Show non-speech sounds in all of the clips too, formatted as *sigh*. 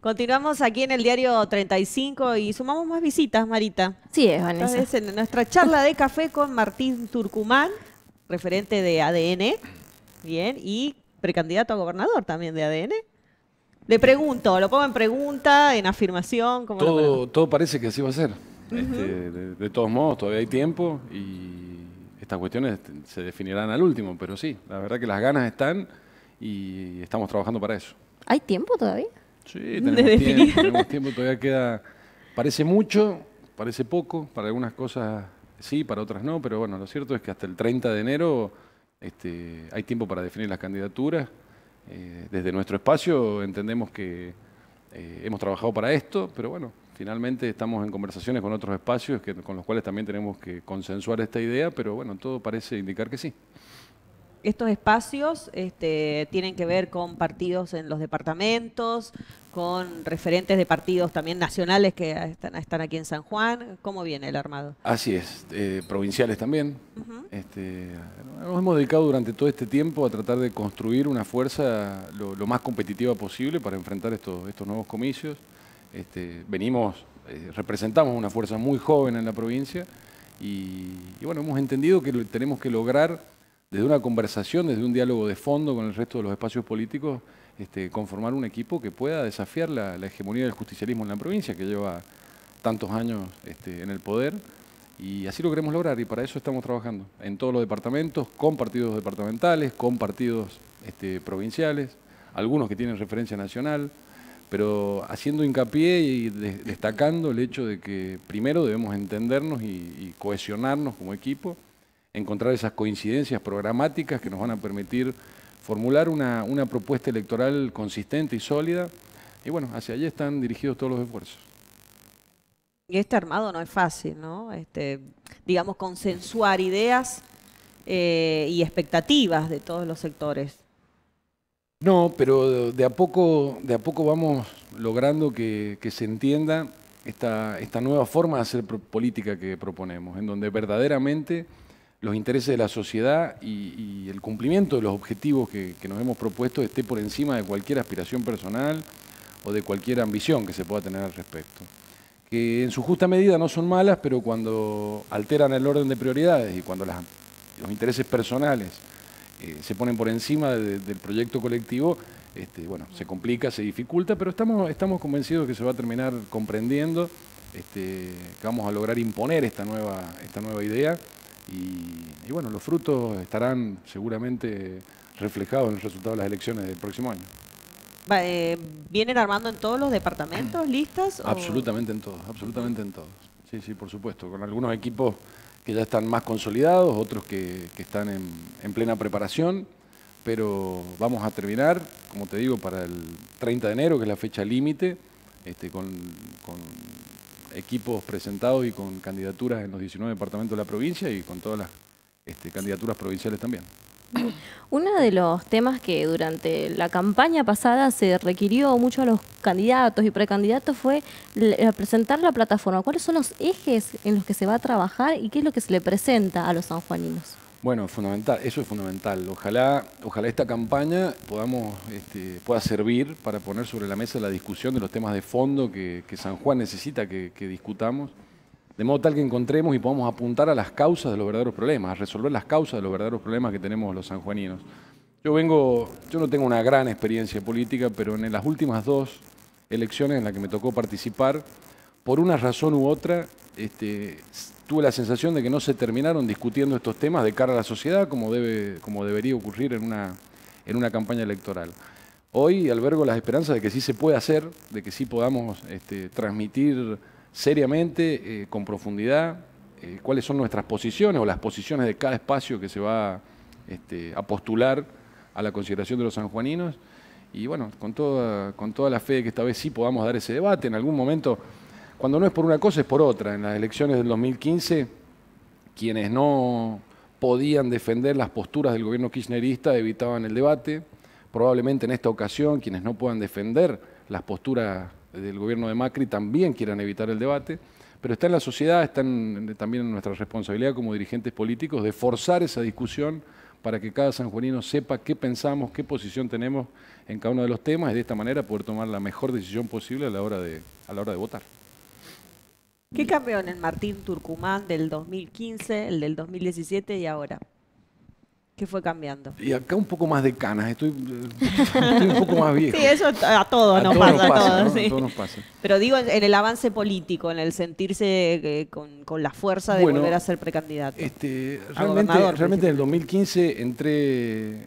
Continuamos aquí en el diario 35 y sumamos más visitas, Marita. Sí, es Vanessa. Entonces, en nuestra charla de café con Martín Turcumán, referente de ADN, bien, y precandidato a gobernador también de ADN. Le pregunto, lo pongo en pregunta, en afirmación. como todo, todo parece que así va a ser. Este, de, de, todos modos, todavía hay tiempo y estas cuestiones se definirán al último, pero sí, la verdad que las ganas están y estamos trabajando para eso. ¿Hay tiempo todavía? Sí, *laughs* tenemos, Tiempo, todavía queda. Parece mucho, parece poco, para algunas cosas sí, para otras no, pero bueno, lo cierto es que hasta el 30 de enero este, hay tiempo para definir las candidaturas. Eh, desde nuestro espacio entendemos que eh, hemos trabajado para esto, pero bueno, finalmente estamos en conversaciones con otros espacios con los cuales también tenemos que consensuar esta idea, pero bueno, todo parece indicar que sí estos espacios este, tienen que ver con partidos en los departamentos, con referentes de partidos también nacionales que están, aquí en San Juan. ¿Cómo viene el armado? Así es, eh, provinciales también. Este, nos hemos dedicado durante todo este tiempo a tratar de construir una fuerza lo, más competitiva posible para enfrentar estos, nuevos comicios. Este, venimos, eh, representamos una fuerza muy joven en la provincia y, y bueno, hemos entendido que tenemos que lograr desde una conversación, desde un diálogo de fondo con el resto de los espacios políticos, este, conformar un equipo que pueda desafiar la, hegemonía del justicialismo en la provincia, que lleva tantos años este, en el poder. Y así lo queremos lograr y para eso estamos trabajando en todos los departamentos, con partidos departamentales, con partidos este, provinciales, algunos que tienen referencia nacional, pero haciendo hincapié y destacando el hecho de que primero debemos entendernos y cohesionarnos como equipo encontrar esas coincidencias programáticas que nos van a permitir formular una, propuesta electoral consistente y sólida. Y bueno, hacia allí están dirigidos todos los esfuerzos. Y este armado no es fácil, ¿no? Este, digamos, consensuar ideas eh, y expectativas de todos los sectores. No, pero de a poco, de a poco vamos logrando que, se entienda esta, esta nueva forma de hacer política que proponemos, en donde verdaderamente los intereses de la sociedad y, el cumplimiento de los objetivos que, nos hemos propuesto esté por encima de cualquier aspiración personal o de cualquier ambición que se pueda tener al respecto. Que en su justa medida no son malas, pero cuando alteran el orden de prioridades y cuando los intereses personales eh, se ponen por encima del proyecto colectivo, este, bueno, se complica, se dificulta, pero estamos, estamos convencidos que se va a terminar comprendiendo, este, que vamos a lograr imponer esta nueva, esta nueva idea. Y, bueno, los frutos estarán seguramente reflejados en el resultado de las elecciones del próximo año. Eh, ¿Vienen armando en todos los departamentos, *clears throat* listas? Absolutamente en todos, absolutamente en todos. Sí, sí, por supuesto. Con algunos equipos que ya están más consolidados, otros que, están en, plena preparación, pero vamos a terminar, como te digo, para el 30 de enero, que es la fecha límite, este, con equipos presentados y con candidaturas en los 19 departamentos de la provincia y con todas las este, candidaturas provinciales también. Uno de los temas que durante la campaña pasada se requirió mucho a los candidatos y precandidatos fue eh, presentar la plataforma. ¿Cuáles son los ejes en los que se va a trabajar y qué es lo que se le presenta a los sanjuaninos? Bueno, fundamental, eso es fundamental. Ojalá, ojalá esta campaña podamos, este, pueda servir para poner sobre la mesa la discusión de los temas de fondo que, San Juan necesita que, discutamos, de modo tal que encontremos y podamos apuntar a las causas de los verdaderos problemas, a resolver las causas de los verdaderos problemas que tenemos los sanjuaninos. Yo vengo, yo no tengo una gran experiencia política, pero en las últimas dos elecciones en las que me tocó participar, por una razón u otra, este, tuve la sensación de que no se terminaron discutiendo estos temas de cara a la sociedad como, debe, como debería ocurrir en una, en una campaña electoral. Hoy albergo las esperanzas de que sí se puede hacer, de que sí podamos este, transmitir seriamente, eh, con profundidad, eh, cuáles son nuestras posiciones o las posiciones de cada espacio que se va este, a postular a la consideración de los sanjuaninos. Y bueno, con toda, con toda la fe de que esta vez sí podamos dar ese debate, en algún momento cuando no es por una cosa es por otra. En las elecciones del 2015, quienes no podían defender las posturas del gobierno kirchnerista evitaban el debate. Probablemente en esta ocasión quienes no puedan defender las posturas del gobierno de Macri también quieran evitar el debate. Pero está en la sociedad, está también en nuestra responsabilidad como dirigentes políticos de forzar esa discusión para que cada sanjuanino sepa qué pensamos, qué posición tenemos en cada uno de los temas y de esta manera poder tomar la mejor decisión posible a la hora de votar. ¿Qué cambió en el Martín Turcumán del 2015, el del 2017 y ahora? ¿Qué fue cambiando? Y acá un poco más de canas, estoy, un poco más viejo. *laughs* Sí, eso a todos nos pasa. Pero digo en el avance político, en el sentirse eh, con, la fuerza de volver a ser precandidato. Este, realmente, en el 2015 entré,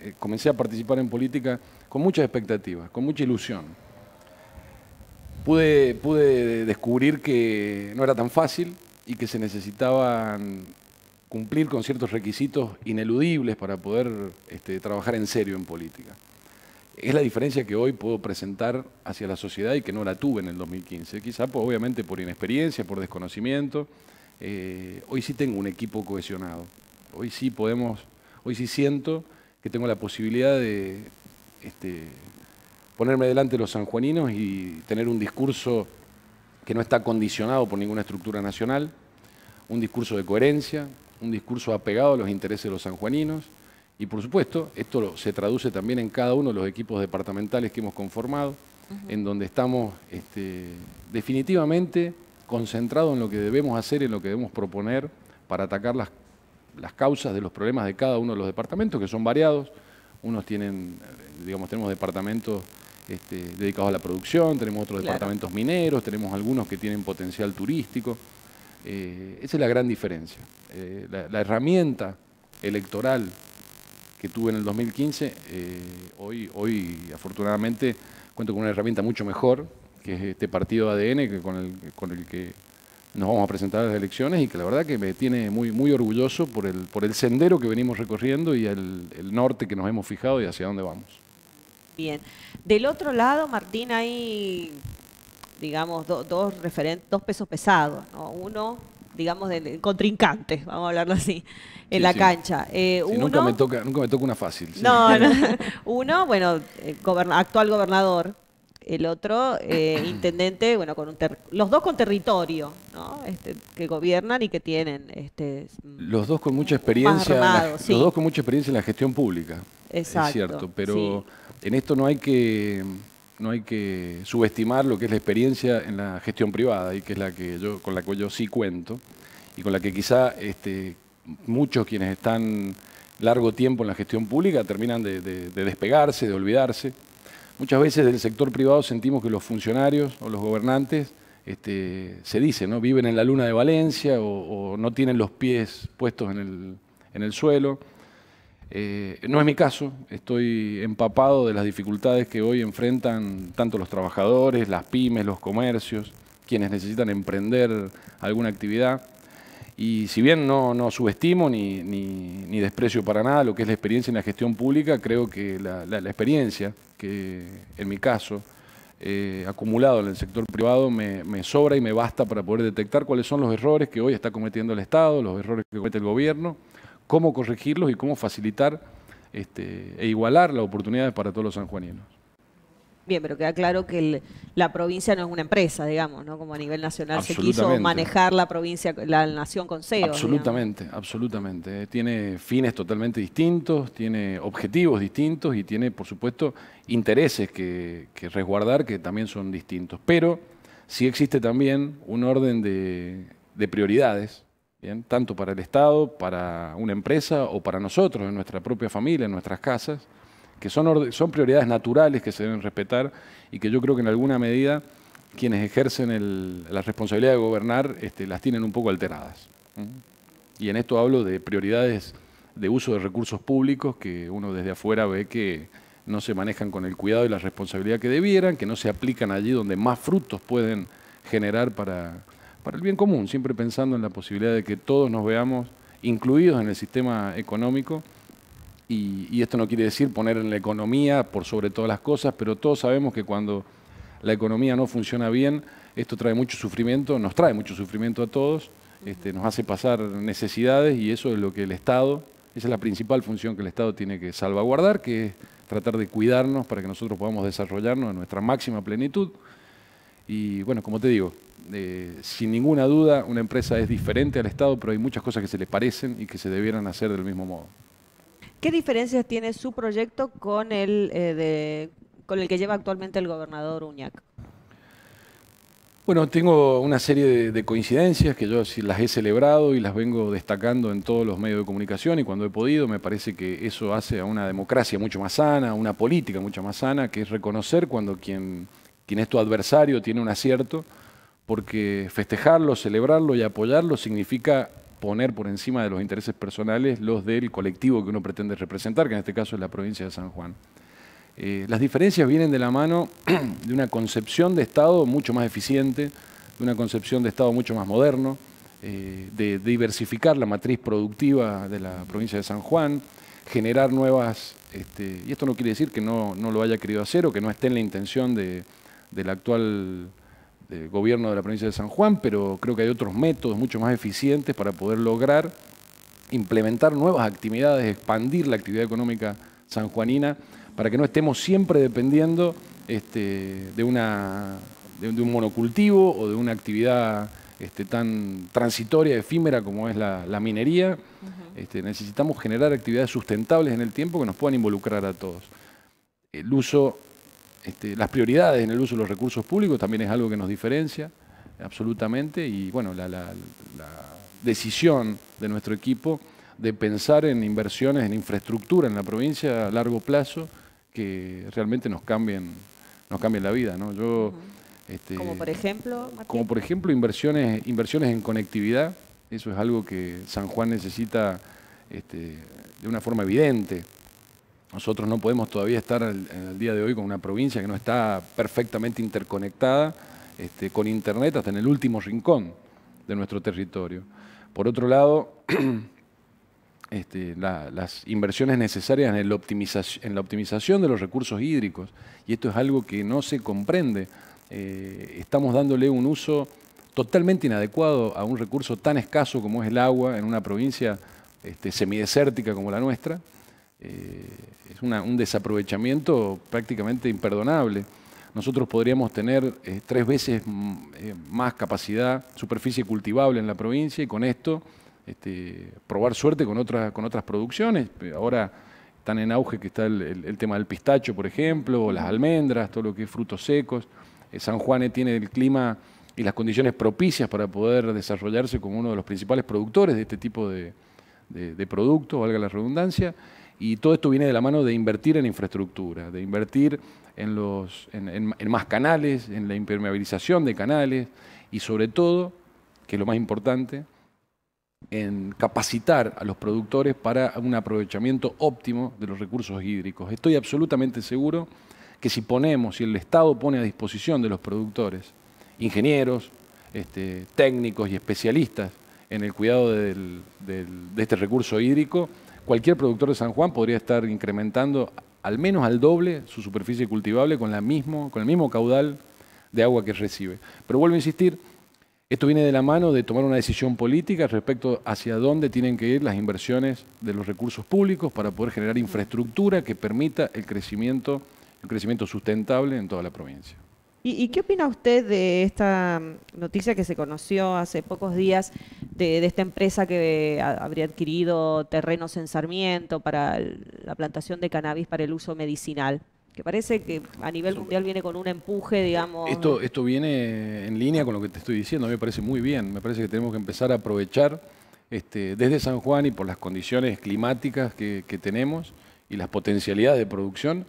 eh, comencé a participar en política con muchas expectativas, con mucha ilusión pude, descubrir que no era tan fácil y que se necesitaban cumplir con ciertos requisitos ineludibles para poder este, trabajar en serio en política. Es la diferencia que hoy puedo presentar hacia la sociedad y que no la tuve en el 2015. Quizá pues, obviamente por inexperiencia, por desconocimiento. Eh, hoy sí tengo un equipo cohesionado. Hoy sí podemos, hoy sí siento que tengo la posibilidad de este, ponerme delante de los sanjuaninos y tener un discurso que no está condicionado por ninguna estructura nacional, un discurso de coherencia, un discurso apegado a los intereses de los sanjuaninos y por supuesto esto se traduce también en cada uno de los equipos departamentales que hemos conformado, en donde estamos este, definitivamente concentrados en lo que debemos hacer, en lo que debemos proponer para atacar las, las causas de los problemas de cada uno de los departamentos, que son variados. Unos tienen, eh, digamos, tenemos departamentos este, dedicados a la producción, tenemos otros departamentos mineros, tenemos algunos que tienen potencial turístico. Eh, esa es la gran diferencia. Eh, la, herramienta electoral que tuve en el 2015, eh, hoy, hoy afortunadamente cuento con una herramienta mucho mejor, que es este partido ADN que con, el, que nos vamos a presentar a las elecciones y que la verdad que me tiene muy, muy orgulloso por el, por el sendero que venimos recorriendo y el, el norte que nos hemos fijado y hacia dónde vamos. Bien. Del otro lado, Martín, hay, digamos, dos, dos pesos pesados. ¿no? Uno, digamos, de contrincantes, vamos a hablarlo así, en la cancha. Eh, nunca, me toca, una fácil. No, *laughs* no, uno, bueno, eh, actual gobernador. El otro, eh, *clears throat* intendente, bueno, con los dos con territorio, ¿no? Este, que gobiernan y que tienen. Este, mm, los dos con mucha experiencia. los dos con mucha experiencia en la gestión pública. Exacto. Es cierto, pero en esto no hay que subestimar lo que es la experiencia en la gestión privada y que es la que yo con la que yo sí cuento y con la que quizá este, muchos quienes están largo tiempo en la gestión pública terminan de, despegarse, de olvidarse. Muchas veces del sector privado sentimos que los funcionarios o los gobernantes este, se dice, ¿no? Viven en la luna de Valencia o, no tienen los pies puestos en el, en el suelo. Eh, no es mi caso, estoy empapado de las dificultades que hoy enfrentan tanto los trabajadores, las pymes, los comercios, quienes necesitan emprender alguna actividad. Y si bien no, subestimo ni, desprecio para nada lo que es la experiencia en la gestión pública, creo que la, experiencia que en mi caso eh, acumulado en el sector privado me, sobra y me basta para poder detectar cuáles son los errores que hoy está cometiendo el Estado, los errores que comete el gobierno cómo corregirlos y cómo facilitar este, e igualar las oportunidades para todos los sanjuaninos. Bien, pero queda claro que la provincia no es una empresa, digamos, ¿no? Como a nivel nacional se quiso manejar la provincia, la nación con CEO. Absolutamente, absolutamente. Eh, tiene fines totalmente distintos, tiene objetivos distintos y tiene, por supuesto, intereses que, resguardar que también son distintos. Pero sí existe también un orden de, de prioridades tanto para el Estado, para una empresa o para nosotros, en nuestra propia familia, en nuestras casas, que son, prioridades naturales que se deben respetar y que yo creo que en alguna medida quienes ejercen la responsabilidad de gobernar este, las tienen un poco alteradas. Y en esto hablo de prioridades de uso de recursos públicos que uno desde afuera ve que no se manejan con el cuidado y la responsabilidad que debieran, que no se aplican allí donde más frutos pueden generar para, para el bien común, siempre pensando en la posibilidad de que todos nos veamos incluidos en el sistema económico. Y, esto no quiere decir poner en la economía por sobre todas las cosas, pero todos sabemos que cuando la economía no funciona bien, esto trae mucho sufrimiento, nos trae mucho sufrimiento a todos, este, nos hace pasar necesidades y eso es lo que el Estado, esa es la principal función que el Estado tiene que salvaguardar, que es tratar de cuidarnos para que nosotros podamos desarrollarnos en nuestra máxima plenitud. Y bueno, como te digo, eh, sin ninguna duda, una empresa es diferente al Estado, pero hay muchas cosas que se le parecen y que se debieran hacer del mismo modo. ¿Qué diferencias tiene su proyecto con el, eh, que lleva actualmente el gobernador Uñac? Bueno, tengo una serie de, coincidencias que yo las he celebrado y las vengo destacando en todos los medios de comunicación y cuando he podido me parece que eso hace a una democracia mucho más sana, a una política mucho más sana, que es reconocer cuando quien es tu adversario tiene un acierto porque festejarlo, celebrarlo y apoyarlo significa poner por encima de los intereses personales los del colectivo que uno pretende representar, que en este caso es la provincia de San Juan. Eh, las diferencias vienen de la mano *clears throat* de una concepción de Estado mucho más eficiente, de una concepción de Estado mucho más moderno, eh, de diversificar la matriz productiva de la provincia de San Juan, generar nuevas, este, y esto no quiere decir que no, no, lo haya querido hacer o que no esté en la intención de, del actual del gobierno de la provincia de San Juan, pero creo que hay otros métodos mucho más eficientes para poder lograr implementar nuevas actividades, expandir la actividad económica sanjuanina, para que no estemos siempre dependiendo este, de, una, de, un monocultivo o de una actividad este, tan transitoria, efímera como es la, minería. Este, necesitamos generar actividades sustentables en el tiempo que nos puedan involucrar a todos. El uso este, las prioridades en el uso de los recursos públicos también es algo que nos diferencia absolutamente y bueno, la, decisión de nuestro equipo de pensar en inversiones en infraestructura en la provincia a largo plazo que realmente nos cambien, nos cambien la vida. ¿no? Yo, este, como por ejemplo, como por ejemplo inversiones, inversiones en conectividad, eso es algo que San Juan necesita este, de una forma evidente. Nosotros no podemos todavía estar en el día de hoy con una provincia que no está perfectamente interconectada este, con Internet hasta en el último rincón de nuestro territorio. Por otro lado, *clears throat* este, las inversiones necesarias en, la optimización de los recursos hídricos, y esto es algo que no se comprende, eh, estamos dándole un uso totalmente inadecuado a un recurso tan escaso como es el agua en una provincia este, semidesértica como la nuestra eh, es un desaprovechamiento prácticamente imperdonable. Nosotros podríamos tener eh, tres veces mm, eh, más capacidad, superficie cultivable en la provincia y con esto este, probar suerte con, con otras producciones. Ahora están en auge que está el, tema del pistacho, por ejemplo, o las almendras, todo lo que es frutos secos. San Juan tiene el clima y las condiciones propicias para poder desarrollarse como uno de los principales productores de este tipo de productos, valga la redundancia. Y todo esto viene de la mano de invertir en infraestructura, de invertir en, en, más canales, en la impermeabilización de canales y sobre todo, que es lo más importante, en capacitar a los productores para un aprovechamiento óptimo de los recursos hídricos. Estoy absolutamente seguro que si ponemos, si el Estado pone a disposición de los productores ingenieros, este, técnicos y especialistas en el cuidado de este recurso hídrico, cualquier productor de San Juan podría estar incrementando al menos al doble su superficie cultivable con, el mismo caudal de agua que recibe. Pero vuelvo a insistir, esto viene de la mano de tomar una decisión política respecto hacia dónde tienen que ir las inversiones de los recursos públicos para poder generar infraestructura que permita el crecimiento, el crecimiento sustentable en toda la provincia. ¿Y, qué opina usted de esta mm, noticia que se conoció hace pocos días de, esta empresa que habría adquirido terrenos en Sarmiento para la plantación de cannabis para el uso medicinal? que parece que a nivel mundial viene con un empuje, digamos. Esto, esto viene en línea con lo que te estoy diciendo, a mí me parece muy bien, me parece que tenemos que empezar a aprovechar este, desde San Juan y por las condiciones climáticas que tenemos y las potencialidades de producción,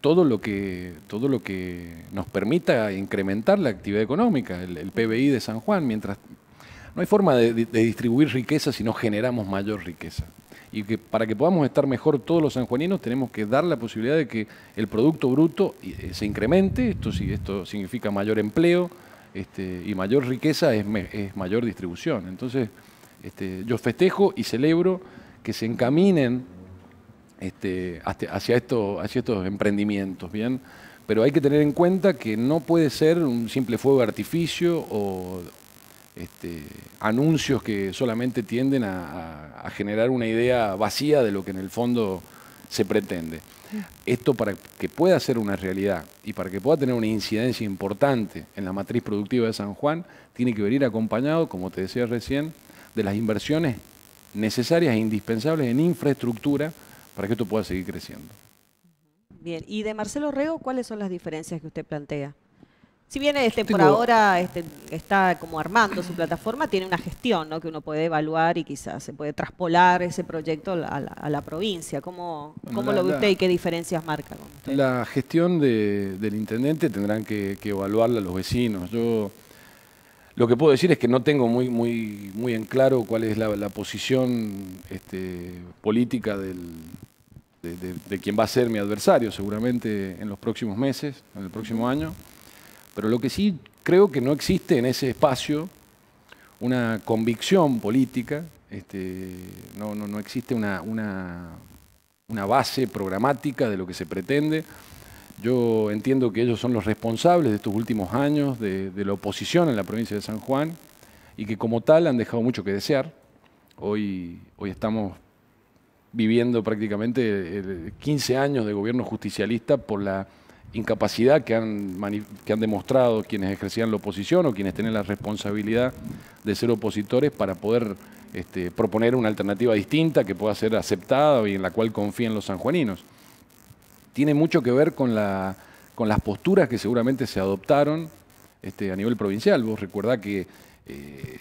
todo lo que, todo lo que nos permita incrementar la actividad económica, el, PBI de San Juan, mientras no hay forma de, distribuir riqueza si no generamos mayor riqueza. Y que para que podamos estar mejor todos los sanjuaninos tenemos que dar la posibilidad de que el Producto Bruto eh, eh, se incremente, esto, esto significa mayor empleo este, y mayor riqueza es, es mayor distribución. Entonces, este, yo festejo y celebro que se encaminen este, hacia, estos emprendimientos, ¿bien? Pero hay que tener en cuenta que no puede ser un simple fuego de artificio o este, anuncios que solamente tienden a, generar una idea vacía de lo que en el fondo se pretende. Esto para que pueda ser una realidad y para que pueda tener una incidencia importante en la matriz productiva de San Juan, tiene que venir acompañado, como te decía recién, de las inversiones necesarias e indispensables en infraestructura para que esto pueda seguir creciendo. Bien, y de Marcelo Reo, ¿cuáles son las diferencias que usted plantea? Si bien este por ahora este, está como armando su plataforma, tiene una gestión ¿no? que uno puede evaluar y quizás se puede traspolar ese proyecto a la, provincia. ¿Cómo, lo ve usted y qué diferencias marca? Con usted? La gestión del intendente tendrán que, que evaluarla los vecinos. Yo lo que puedo decir es que no tengo muy, muy, muy en claro cuál es la, posición este, política de, quien va a ser mi adversario, seguramente en los próximos meses, en el próximo año. Pero lo que sí creo que no existe en ese espacio una convicción política, este, no, no, existe una, una base programática de lo que se pretende. Yo entiendo que ellos son los responsables de estos últimos años de, la oposición en la provincia de San Juan y que como tal han dejado mucho que desear. Hoy, hoy estamos viviendo prácticamente 15 eh, años de gobierno justicialista por la incapacidad que han, que han demostrado quienes ejercían la oposición o quienes tienen la responsabilidad de ser opositores para poder este, proponer una alternativa distinta que pueda ser aceptada y en la cual confíen los sanjuaninos tiene mucho que ver con, las posturas que seguramente se adoptaron este, a nivel provincial. Vos recordá que eh,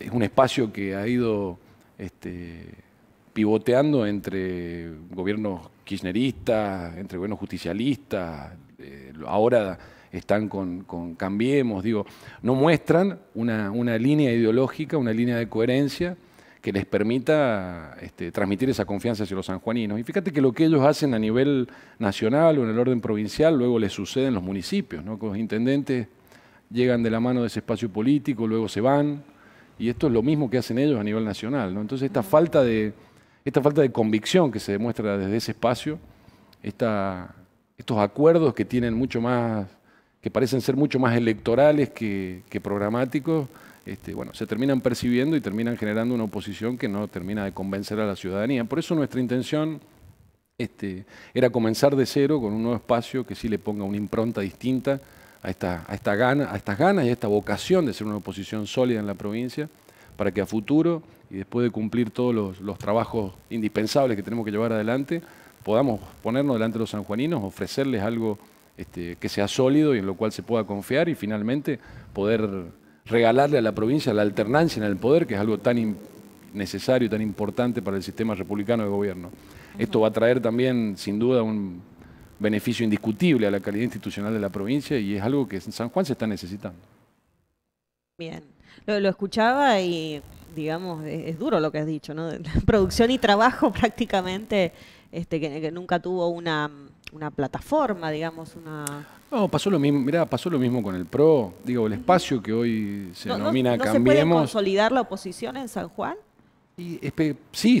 es un espacio que ha ido este, pivoteando entre gobiernos kirchneristas, entre gobiernos justicialistas, eh, ahora están con, Cambiemos, digo, no muestran una línea ideológica, una línea de coherencia que les permita este, transmitir esa confianza hacia los sanjuaninos. Y fíjate que lo que ellos hacen a nivel nacional o en el orden provincial, luego les sucede en los municipios, los intendentes llegan de la mano de ese espacio político, luego se van, y esto es lo mismo que hacen ellos a nivel nacional, Entonces esta falta de, esta falta de convicción que se demuestra desde ese espacio, estos acuerdos que tienen mucho más, que parecen ser mucho más electorales que programáticos, este, bueno, se terminan percibiendo y terminan generando una oposición que no termina de convencer a la ciudadanía. Por eso nuestra intención este, era comenzar de cero con un nuevo espacio que sí le ponga una impronta distinta a, esta, a, estas ganas y a esta vocación de ser una oposición sólida en la provincia para que a futuro y después de cumplir todos los, trabajos indispensables que tenemos que llevar adelante, podamos ponernos delante de los sanjuaninos, ofrecerles algo este, que sea sólido y en lo cual se pueda confiar y finalmente poder regalarle a la provincia la alternancia en el poder, que es algo tan necesario, tan importante para el sistema republicano de gobierno. Esto va a traer también, sin duda, un beneficio indiscutible a la calidad institucional de la provincia y es algo que en San Juan se está necesitando. Bien, lo, escuchaba y digamos, es, duro lo que has dicho, ¿no? *laughs* Producción y trabajo prácticamente, este, que nunca tuvo una una plataforma, digamos, una... No, pasó lo mismo, mirá, pasó lo mismo con el PRO, digo, el espacio que hoy se denomina Cambiemos. ¿Se puede consolidar la oposición en San Juan? sí,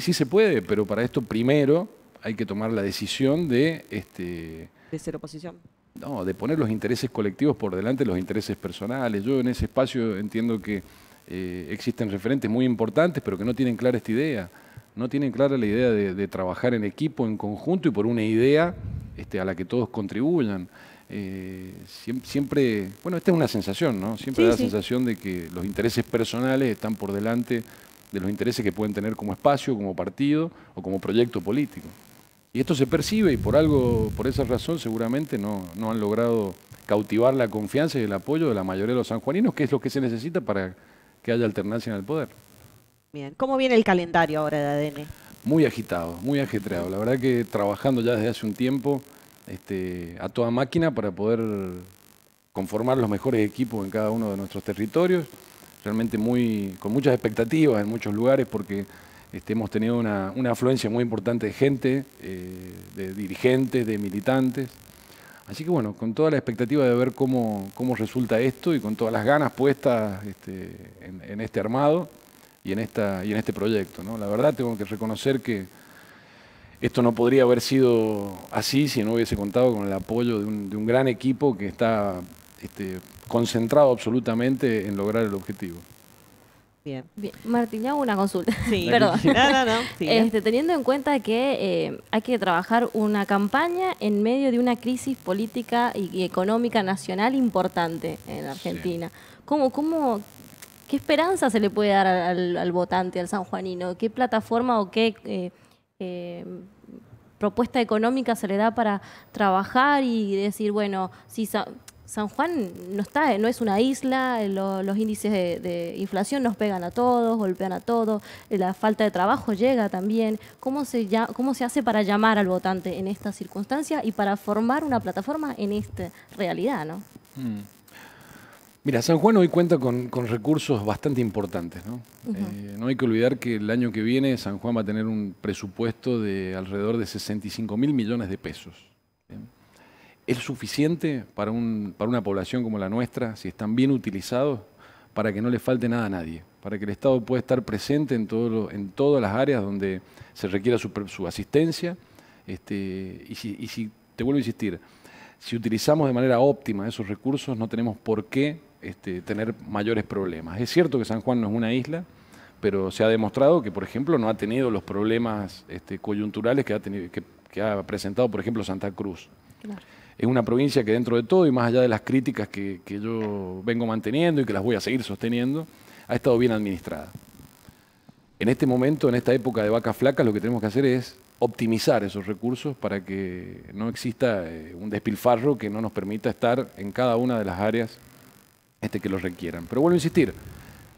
sí se puede, pero para esto primero hay que tomar la decisión de... Este, de ser oposición. No, de poner los intereses colectivos por delante de los intereses personales. Yo en ese espacio entiendo que eh, existen referentes muy importantes, pero que no tienen clara esta idea no tienen clara la idea de, trabajar en equipo, en conjunto y por una idea este, a la que todos contribuyan. Eh, siempre, bueno, esta es una sensación, ¿no? Siempre da la sensación de que los intereses personales están por delante de los intereses que pueden tener como espacio, como partido o como proyecto político. Y esto se percibe y por algo, por esa razón seguramente no, no han logrado cautivar la confianza y el apoyo de la mayoría de los sanjuaninos, que es lo que se necesita para que haya alternancia en el poder. Bien, ¿cómo viene el calendario ahora de ADN? muy agitado, muy ajetreado. La verdad que trabajando ya desde hace un tiempo este, a toda máquina para poder conformar los mejores equipos en cada uno de nuestros territorios. Realmente muy, con muchas expectativas en muchos lugares porque este, hemos tenido una, afluencia muy importante de gente, eh, de dirigentes, de militantes. Así que bueno, con toda la expectativa de ver cómo, resulta esto y con todas las ganas puestas este, en este armado y en, esta, y en este proyecto. ¿no? La verdad tengo que reconocer que esto no podría haber sido así si no hubiese contado con el apoyo de un, de un gran equipo que está este, concentrado absolutamente en lograr el objetivo. Bien. Bien. Martín, hago una consulta. *laughs* Sí. Perdón. *laughs* Este, teniendo en cuenta que eh, hay que trabajar una campaña en medio de una crisis política y económica nacional importante en Argentina, cómo, ¿Qué esperanza se le puede dar al, votante, al sanjuanino? ¿Qué plataforma o qué eh, eh, propuesta económica se le da para trabajar y decir, bueno, si San Juan no está, no es una isla, eh, los índices de, inflación nos pegan a todos, golpean a todos, la falta de trabajo llega también. ¿Cómo se, ¿Cómo se hace para llamar al votante en esta circunstancia y para formar una plataforma en esta realidad? ¿no? Mm. Mira, San Juan hoy cuenta con, recursos bastante importantes. ¿no? Eh, ¿no? hay que olvidar que el año que viene San Juan va a tener un presupuesto de alrededor de 65 mil millones de pesos. ¿Es suficiente para, una población como la nuestra, si están bien utilizados, para que no le falte nada a nadie? Para que el Estado pueda estar presente en, todas las áreas donde se requiera su, asistencia. Este, y, y si te vuelvo a insistir, si utilizamos de manera óptima esos recursos, no tenemos por qué este, tener mayores problemas. Es cierto que San Juan no es una isla, pero se ha demostrado que, por ejemplo, no ha tenido los problemas este, coyunturales que ha, tenido, ha presentado, por ejemplo, Santa Cruz. Es una provincia que dentro de todo, y más allá de las críticas que, que yo vengo manteniendo y que las voy a seguir sosteniendo, ha estado bien administrada. En este momento, en esta época de vacas flacas, lo que tenemos que hacer es optimizar esos recursos para que no exista eh, un despilfarro que no nos permita estar en cada una de las áreas este que lo requieran. Pero vuelvo a insistir,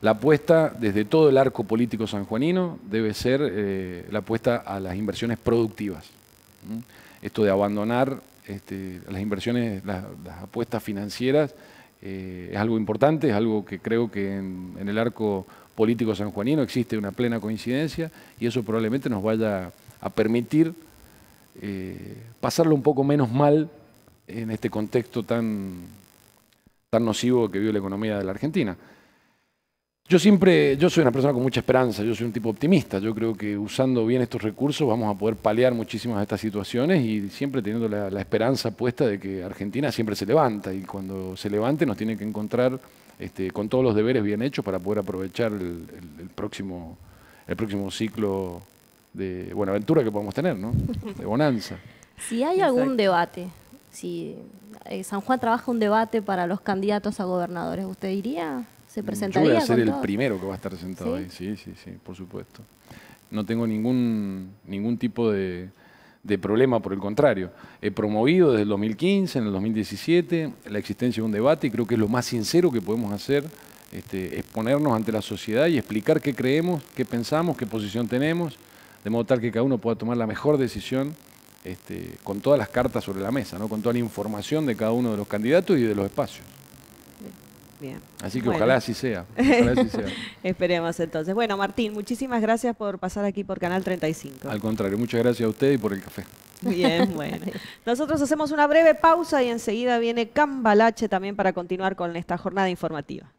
la apuesta desde todo el arco político sanjuanino debe ser eh, la apuesta a las inversiones productivas. Esto de abandonar este, las inversiones, las, apuestas financieras, eh, es algo importante, es algo que creo que en, el arco político sanjuanino existe una plena coincidencia y eso probablemente nos vaya a permitir eh, pasarlo un poco menos mal en este contexto tan nocivo que vio la economía de la Argentina. Yo siempre, yo soy una persona con mucha esperanza, yo soy un tipo optimista, yo creo que usando bien estos recursos vamos a poder paliar muchísimas de estas situaciones y siempre teniendo la, esperanza puesta de que Argentina siempre se levanta y cuando se levante nos tiene que encontrar este, con todos los deberes bien hechos para poder aprovechar el, próximo, el próximo ciclo de buena aventura que podamos tener, ¿no? de bonanza. Si hay algún debate si eh, San Juan trabaja un debate para los candidatos a gobernadores, ¿usted iría? ¿Se presentaría? Mm, yo voy a ser el primero que va a estar sentado ahí, sí, sí, sí, por supuesto. No tengo ningún, ningún tipo de, problema, por el contrario. He promovido desde el 2015, en el 2017, la existencia de un debate y creo que es lo más sincero que podemos hacer, este, exponernos ante la sociedad y explicar qué creemos, qué pensamos, qué posición tenemos, de modo tal que cada uno pueda tomar la mejor decisión este, con todas las cartas sobre la mesa, ¿no? con toda la información de cada uno de los candidatos y de los espacios. Bien. Así que ojalá así sea. Ojalá así sea. *laughs* Esperemos entonces. Bueno, Martín, muchísimas gracias por pasar aquí por Canal 35. Al contrario, muchas gracias a usted y por el café. Bien, *laughs* bueno. Nosotros hacemos una breve pausa y enseguida viene Cambalache también para continuar con esta jornada informativa.